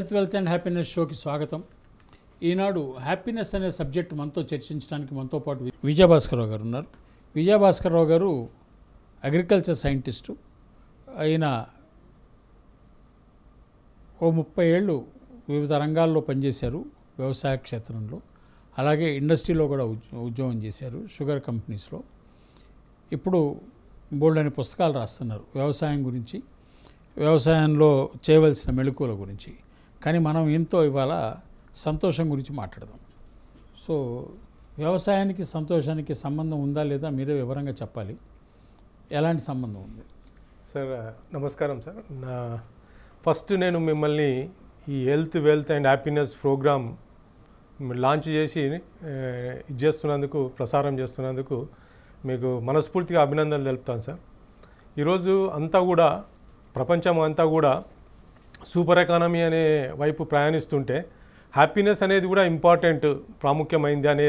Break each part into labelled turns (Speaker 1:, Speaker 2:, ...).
Speaker 1: health wealth and happiness షోకి స్వాగతం ఈనాడు happiness అనే సబ్జెక్ట్ మనతో చర్చించడానికి మనతో పాటు విజయభాస్కర్ గారు ఉన్నారు విజయభాస్కర్ గారు అగ్రికల్చర్ సైంటిస్టు ఆయన ఓ ముప్పై ఏళ్ళు వివిధ రంగాల్లో పనిచేశారు వ్యవసాయ క్షేత్రంలో అలాగే ఇండస్ట్రీలో కూడా ఉద్యోగం చేశారు షుగర్ కంపెనీస్లో ఇప్పుడు బోల్డ్ అనే పుస్తకాలు రాస్తున్నారు వ్యవసాయం గురించి వ్యవసాయంలో చేయవలసిన మెళుకువల గురించి కానీ మనం ఎంతో ఇవాళ సంతోషం గురించి మాట్లాడదాం సో వ్యవసాయానికి సంతోషానికి సంబంధం ఉందా లేదా మీరే వివరంగా చెప్పాలి ఎలాంటి సంబంధం ఉంది సార్ నమస్కారం సార్ నా ఫస్ట్ నేను మిమ్మల్ని
Speaker 2: ఈ health wealth and happiness programme launch చేసి చేస్తున్నందుకు ప్రసారం చేస్తున్నందుకు మీకు మనస్ఫూర్తిగా అభినందనలు తెలుపుతాను సార్ ఈరోజు అంతా కూడా ప్రపంచం అంతా కూడా సూపర్ ఎకానమీ అనే వైపు ప్రయాణిస్తుంటే హ్యాపీనెస్ అనేది కూడా ఇంపార్టెంట్ ప్రాముఖ్యమైంది అనే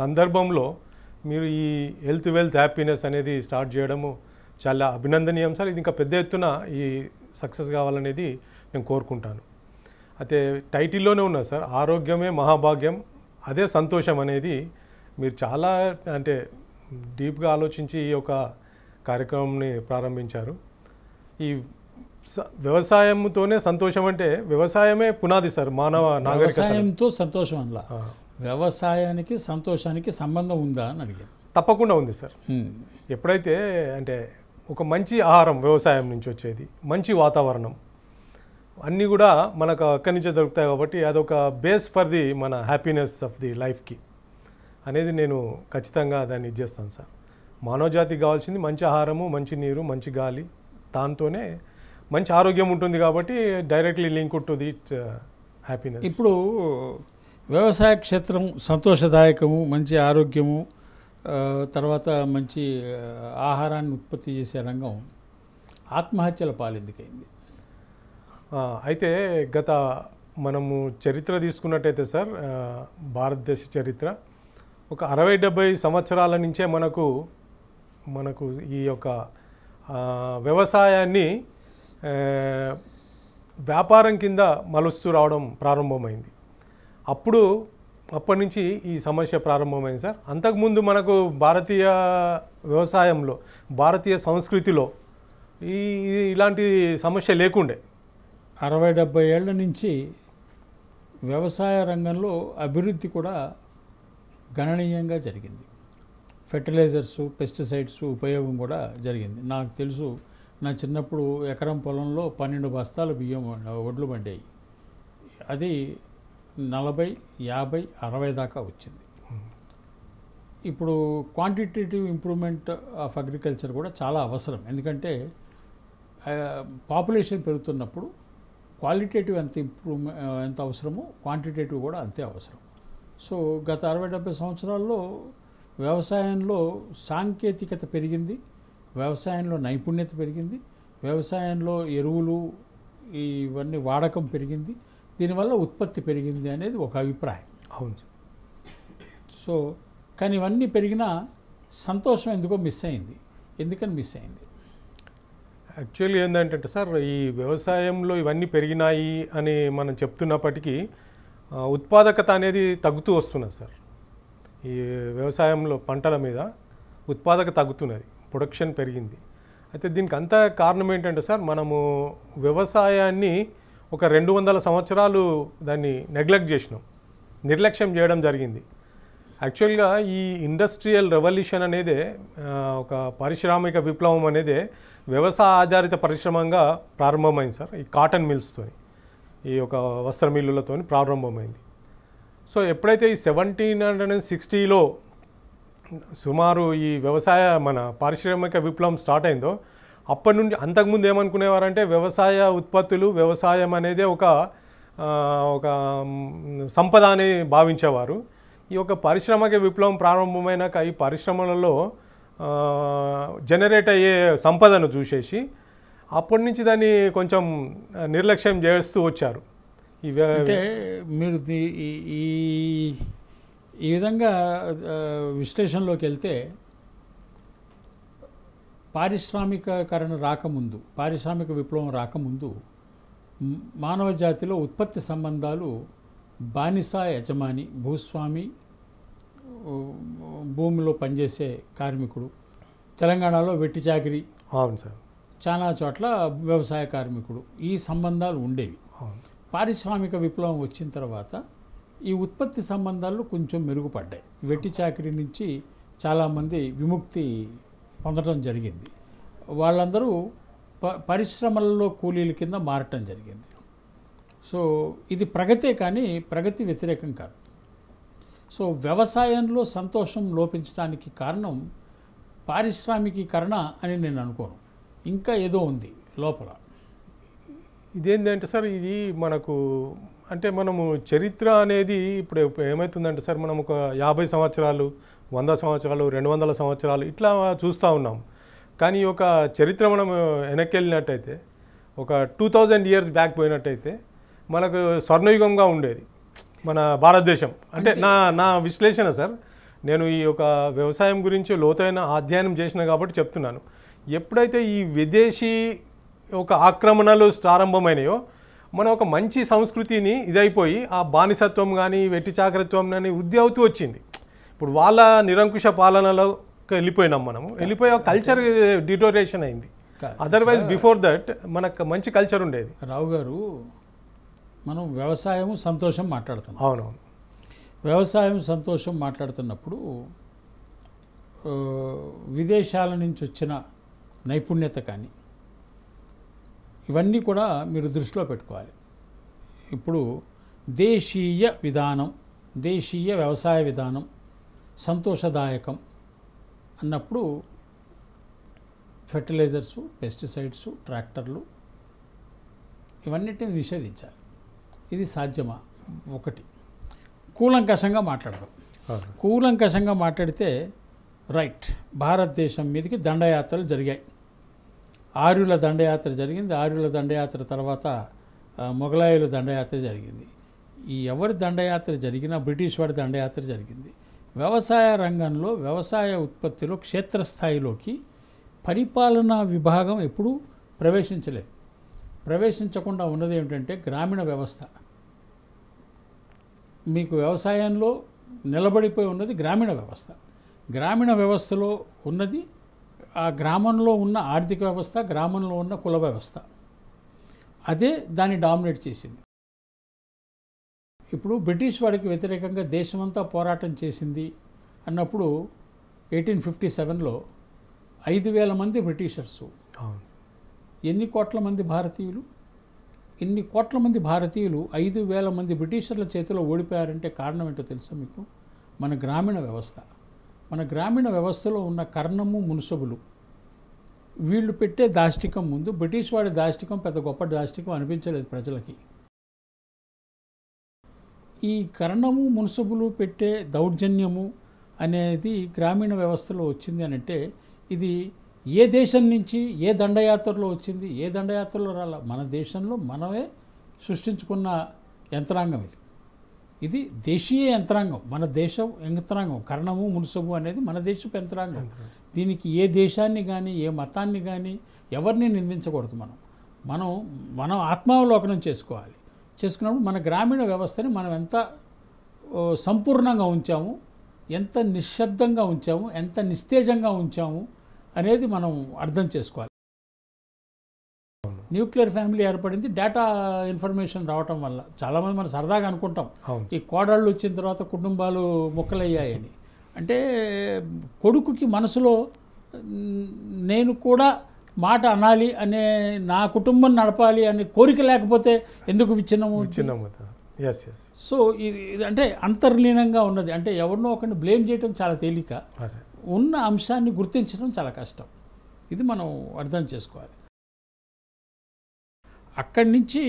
Speaker 2: సందర్భంలో మీరు ఈ హెల్త్ వెల్త్ హ్యాపీనెస్ అనేది స్టార్ట్ చేయడము చాలా అభినందనీయం సార్ ఇది ఇంకా పెద్ద ఎత్తున ఈ సక్సెస్ కావాలనేది నేను కోరుకుంటాను అయితే టైటిల్లోనే ఉన్నా సార్ ఆరోగ్యమే మహాభాగ్యం అదే సంతోషం అనేది మీరు చాలా అంటే డీప్గా ఆలోచించి ఈ యొక్క కార్యక్రమంని ప్రారంభించారు ఈ వ్యవసాయంతోనే సంతోషం అంటే వ్యవసాయమే పునాది సార్ మానవ వ్యవసాయంతో
Speaker 1: సంతోషం అలా వ్యవసాయానికి సంతోషానికి సంబంధం ఉందా అని అడిగాను తప్పకుండా ఉంది సార్ ఎప్పుడైతే అంటే
Speaker 2: ఒక మంచి ఆహారం వ్యవసాయం నుంచి వచ్చేది మంచి వాతావరణం అన్నీ కూడా మనకు అక్కడి నుంచే దొరుకుతాయి కాబట్టి అదొక బేస్ ఫర్ ది మన హ్యాపీనెస్ ఆఫ్ ది లైఫ్కి అనేది నేను ఖచ్చితంగా దాన్ని ఇచ్చేస్తాను సార్ మానవజాతికి కావాల్సింది మంచి ఆహారము మంచి నీరు మంచి గాలి దాంతోనే మంచి ఆరోగ్యం ఉంటుంది కాబట్టి directly link to the happiness ఇప్పుడు
Speaker 1: వ్యవసాయ క్షేత్రం సంతోషదాయకము మంచి ఆరోగ్యము తర్వాత మంచి ఆహారాన్ని ఉత్పత్తి చేసే రంగం ఆత్మహత్యల పాలెందుకైంది అయితే
Speaker 2: గత మనము చరిత్ర తీసుకున్నట్టయితే సార్ భారతదేశ చరిత్ర ఒక అరవై డెబ్బై సంవత్సరాల నుంచే మనకు మనకు ఈ యొక్క వ్యవసాయాన్ని వ్యాపారం కింద మలుస్తూ రావడం ప్రారంభమైంది అప్పుడు అప్పటి నుంచి ఈ సమస్య ప్రారంభమైంది సార్ అంతకుముందు మనకు భారతీయ వ్యవసాయంలో భారతీయ సంస్కృతిలో
Speaker 1: ఈ ఇలాంటి సమస్య లేకుండే అరవై డెబ్బై ఏళ్ళ నుంచి వ్యవసాయ రంగంలో అభివృద్ధి కూడా గణనీయంగా జరిగింది ఫెర్టిలైజర్స్ పెస్టిసైడ్స్ ఉపయోగం కూడా జరిగింది నాకు తెలుసు నా చిన్నప్పుడు ఎకరం పొలంలో పన్నెండు బస్తాలు బియ్యం ఒడ్లు పండాయి అది నలభై యాభై అరవై దాకా వచ్చింది ఇప్పుడు క్వాంటిటేటివ్ ఇంప్రూవ్మెంట్ ఆఫ్ అగ్రికల్చర్ కూడా చాలా అవసరం ఎందుకంటే పాపులేషన్ పెరుగుతున్నప్పుడు క్వాలిటేటివ్ ఎంత ఇంప్రూవ్మెంట్ ఎంత అవసరమో క్వాంటిటేటివ్ కూడా అంతే అవసరం సో గత అరవై డెబ్బై సంవత్సరాల్లో వ్యవసాయంలో సాంకేతికత పెరిగింది వ్యవసాయంలో నైపుణ్యత పెరిగింది వ్యవసాయంలో ఎరువులు ఇవన్నీ వాడకం పెరిగింది దీనివల్ల ఉత్పత్తి పెరిగింది అనేది ఒక అభిప్రాయం అవును సో కానీ ఇవన్నీ పెరిగినా సంతోషం ఎందుకో మిస్ అయింది ఎందుకని మిస్ అయింది
Speaker 2: యాక్చువల్లీ ఏంటంటే సార్ ఈ వ్యవసాయంలో ఇవన్నీ పెరిగినాయి అని మనం చెప్తున్నప్పటికీ ఉత్పాదకత అనేది తగ్గుతూ వస్తున్నది సార్ ఈ వ్యవసాయంలో పంటల మీద ఉత్పాదక తగ్గుతున్నది ప్రొడక్షన్ పెరిగింది అయితే దీనికి అంత కారణం ఏంటంటే సార్ మనము వ్యవసాయాన్ని ఒక రెండు వందల సంవత్సరాలు దాన్ని నెగ్లెక్ట్ చేసినాం నిర్లక్ష్యం చేయడం జరిగింది యాక్చువల్గా ఈ ఇండస్ట్రియల్ రెవల్యూషన్ అనేది ఒక పారిశ్రామిక విప్లవం అనేది వ్యవసాయ ఆధారిత పరిశ్రమంగా ప్రారంభమైంది సార్ ఈ కాటన్ మిల్స్తో ఈ ఒక వస్త్ర మిల్లులతో ప్రారంభమైంది సో ఎప్పుడైతే ఈ సెవెంటీన్ హండ్రెడ్ అండ్ సిక్స్టీలో సుమారు ఈ వ్యవసాయ మన పారిశ్రామిక విప్లవం స్టార్ట్ అయిందో అప్పటి నుండి అంతకుముందు ఏమనుకునేవారంటే వ్యవసాయ ఉత్పత్తులు వ్యవసాయం అనేది ఒక ఒక సంపద అని భావించేవారు ఈ యొక్క పారిశ్రామిక విప్లవం ప్రారంభమైనాక ఈ పరిశ్రమలలో జనరేట్ అయ్యే సంపదను చూసేసి అప్పటి నుంచి దాన్ని కొంచెం నిర్లక్ష్యం చేస్తూ వచ్చారు
Speaker 1: ఈ మీరు ఈ ఈ విధంగా విశ్లేషణలోకి వెళ్తే పారిశ్రామికీకరణ రాకముందు పారిశ్రామిక విప్లవం రాకముందు మానవ జాతిలో ఉత్పత్తి సంబంధాలు బానిస యజమాని భూస్వామి భూమిలో పనిచేసే కార్మికుడు తెలంగాణలో వెట్టి చాకిరి అవును సార్ చాలా చోట్ల వ్యవసాయ కార్మికుడు ఈ సంబంధాలు ఉండేవి పారిశ్రామిక విప్లవం వచ్చిన తర్వాత ఈ ఉత్పత్తి సంబంధాలు కొంచెం మెరుగుపడ్డాయి వెట్టి చాకరీ నుంచి చాలామంది విముక్తి పొందడం జరిగింది వాళ్ళందరూ ప పరిశ్రమల్లో కూలీల కింద మారటం జరిగింది సో ఇది ప్రగతే కానీ ప్రగతి వ్యతిరేకం కాదు సో వ్యవసాయంలో సంతోషం లోపించడానికి కారణం పారిశ్రామికీకరణ అని నేను అనుకోను ఇంకా ఏదో ఉంది లోపల ఇదేంటంటే సార్ ఇది మనకు
Speaker 2: అంటే మనము చరిత్ర అనేది ఇప్పుడు ఏమవుతుందంటే సార్ మనం ఒక యాభై సంవత్సరాలు వంద సంవత్సరాలు రెండు వందల సంవత్సరాలు ఇట్లా చూస్తూ ఉన్నాం కానీ ఒక చరిత్ర మనం వెనక్కి వెళ్ళినట్టయితే ఒక టూ థౌజండ్ ఇయర్స్ బ్యాక్ పోయినట్టయితే మనకు స్వర్ణయుగంగా ఉండేది మన భారతదేశం అంటే నా నా విశ్లేషణ సార్ నేను ఈ యొక్క వ్యవసాయం గురించి లోతైన అధ్యయనం చేసిన కాబట్టి చెప్తున్నాను ఎప్పుడైతే ఈ విదేశీ ఒక ఆక్రమణలు ప్రారంభమైనాయో మన ఒక మంచి సంస్కృతిని ఇదైపోయి ఆ బానిసత్వం కానీ వెట్టి చాకరత్వం కానీ వృద్ధి అవుతూ వచ్చింది ఇప్పుడు వాళ్ళ నిరంకుశ పాలనలో వెళ్ళిపోయినాం మనము వెళ్ళిపోయి కల్చర్ డిటోరేషన్ అయింది అదర్వైజ్ బిఫోర్
Speaker 1: దట్ మనకు మంచి కల్చర్ ఉండేది రావు గారు మనం వ్యవసాయం సంతోషం మాట్లాడుతున్నాం అవునవును వ్యవసాయం సంతోషం మాట్లాడుతున్నప్పుడు విదేశాల నుంచి వచ్చిన నైపుణ్యత కానీ ఇవన్నీ కూడా మీరు దృష్టిలో పెట్టుకోవాలి ఇప్పుడు దేశీయ విధానం దేశీయ వ్యవసాయ విధానం సంతోషదాయకం అన్నప్పుడు ఫెర్టిలైజర్సు పెస్టిసైడ్సు ట్రాక్టర్లు ఇవన్నిటిని నిషేధించాలి ఇది సాధ్యమా ఒకటి కూలంకషంగా మాట్లాడదాం కూలంకషంగా మాట్లాడితే రైట్ భారతదేశం మీదకి దండయాత్రలు జరిగాయి ఆర్యుల దండయాత్ర జరిగింది ఆర్యుల దండయాత్ర తర్వాత మొఘలాయుల దండయాత్ర జరిగింది ఈ ఎవరి దండయాత్ర జరిగినా బ్రిటిష్ వారి దండయాత్ర జరిగింది వ్యవసాయ రంగంలో వ్యవసాయ ఉత్పత్తిలో క్షేత్రస్థాయిలోకి పరిపాలనా విభాగం ఎప్పుడూ ప్రవేశించలేదు ప్రవేశించకుండా ఉన్నది ఏమిటంటే గ్రామీణ వ్యవస్థ మీకు వ్యవసాయంలో నిలబడిపోయి ఉన్నది గ్రామీణ వ్యవస్థ గ్రామీణ వ్యవస్థలో ఉన్నది ఆ గ్రామంలో ఉన్న ఆర్థిక వ్యవస్థ గ్రామంలో ఉన్న కుల వ్యవస్థ అదే దాన్ని డామినేట్ చేసింది ఇప్పుడు బ్రిటిష్ వాడికి వ్యతిరేకంగా దేశమంతా పోరాటం చేసింది అన్నప్పుడు ఎయిటీన్ ఫిఫ్టీ సెవెన్లో ఐదు వేల మంది బ్రిటిషర్సు ఎన్ని కోట్ల మంది భారతీయులు ఎన్ని కోట్ల మంది భారతీయులు ఐదు వేల మంది బ్రిటిషర్ల చేతిలో ఓడిపోయారంటే కారణం ఏంటో తెలుసా మీకు మన గ్రామీణ వ్యవస్థ మన గ్రామీణ వ్యవస్థలో ఉన్న కర్ణము మునుసబులు వీళ్ళు పెట్టే దాష్టికం ముందు బ్రిటిష్ వాడి దాష్టికం పెద్ద గొప్ప దాష్టికం అనిపించలేదు ప్రజలకి ఈ కర్ణము మునుసబులు పెట్టే దౌర్జన్యము అనేది గ్రామీణ వ్యవస్థలో వచ్చింది అని అంటే ఇది ఏ దేశం నుంచి ఏ దండయాత్రలో వచ్చింది ఏ దండయాత్రలో రాల మన దేశంలో మనమే సృష్టించుకున్న యంత్రాంగం ఇది ఇది దేశీయ యంత్రాంగం మన దేశం యంత్రాంగం కరణము మునుసబు అనేది మన దేశపు యంత్రాంగం దీనికి ఏ దేశాన్ని కానీ ఏ మతాన్ని కానీ ఎవరిని నిందించకూడదు మనం మనం మనం ఆత్మావలోకనం చేసుకోవాలి చేసుకున్నప్పుడు మన గ్రామీణ వ్యవస్థని మనం ఎంత సంపూర్ణంగా ఉంచాము ఎంత నిశ్శబ్దంగా ఉంచాము ఎంత నిస్తేజంగా ఉంచాము అనేది మనం అర్థం చేసుకోవాలి న్యూక్లియర్ ఫ్యామిలీ ఏర్పడింది డేటా ఇన్ఫర్మేషన్ రావటం వల్ల చాలామంది మనం సరదాగా అనుకుంటాం ఈ కోడళ్ళు వచ్చిన తర్వాత కుటుంబాలు మొక్కలయ్యాయని అంటే కొడుకుకి మనసులో నేను కూడా మాట అనాలి అనే నా కుటుంబం నడపాలి అనే కోరిక లేకపోతే ఎందుకు విచ్ఛిన్నము విచ్ఛిన్నము ఎస్ ఎస్ సో ఇది అంటే అంతర్లీనంగా ఉన్నది అంటే ఎవరినో ఒకరిని బ్లేమ్ చేయడం చాలా తేలిక ఉన్న అంశాన్ని గుర్తించడం చాలా కష్టం ఇది మనం అర్థం చేసుకోవాలి అక్కడి నుంచి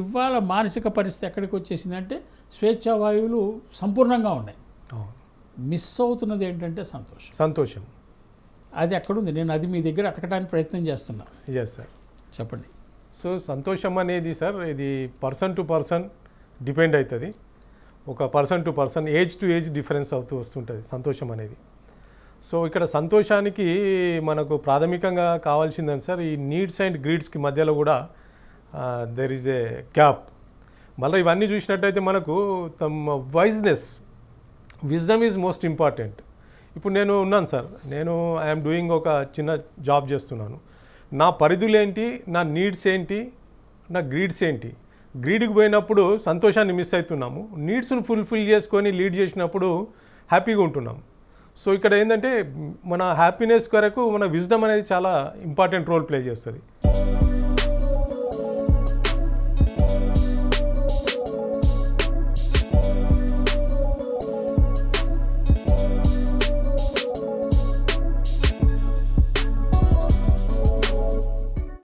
Speaker 1: ఇవాళ మానసిక పరిస్థితి ఎక్కడికి వచ్చేసిందంటే స్వేచ్ఛావాయువులు సంపూర్ణంగా ఉన్నాయి మిస్ అవుతున్నది ఏంటంటే సంతోషం సంతోషం అది ఎక్కడుంది నేను అది మీ దగ్గర అతకడానికి ప్రయత్నం చేస్తున్నా ఎస్ సార్ చెప్పండి
Speaker 2: సో సంతోషం అనేది సార్ ఇది పర్సన్ టు పర్సన్ డిపెండ్ అవుతుంది ఒక person to person age to age difference అవుతూ వస్తుంటుంది సంతోషం అనేది సో ఇక్కడ సంతోషానికి మనకు ప్రాథమికంగా కావాల్సిందని సార్ ఈ నీడ్స్ అండ్ గ్రీడ్స్కి మధ్యలో కూడా దెర్ ఈజ్ ఏ క్యాప్ మళ్ళీ ఇవన్నీ చూసినట్టయితే మనకు తమ wiseness wisdom is most important ఇప్పుడు నేను ఉన్నాను సార్ నేను ఐఎమ్ డూయింగ్ ఒక చిన్న జాబ్ చేస్తున్నాను నా పరిధులు ఏంటి నా నీడ్స్ ఏంటి నా గ్రీడ్స్ ఏంటి గ్రీడ్కి పోయినప్పుడు సంతోషాన్ని మిస్ అవుతున్నాము నీడ్స్ను ఫుల్ఫిల్ చేసుకొని లీడ్ చేసినప్పుడు హ్యాపీగా ఉంటున్నాం సో ఇక్కడ ఏంటంటే మన హ్యాపీనెస్ కొరకు మన విజ్డమ్ అనేది చాలా ఇంపార్టెంట్ రోల్ ప్లే చేస్తుంది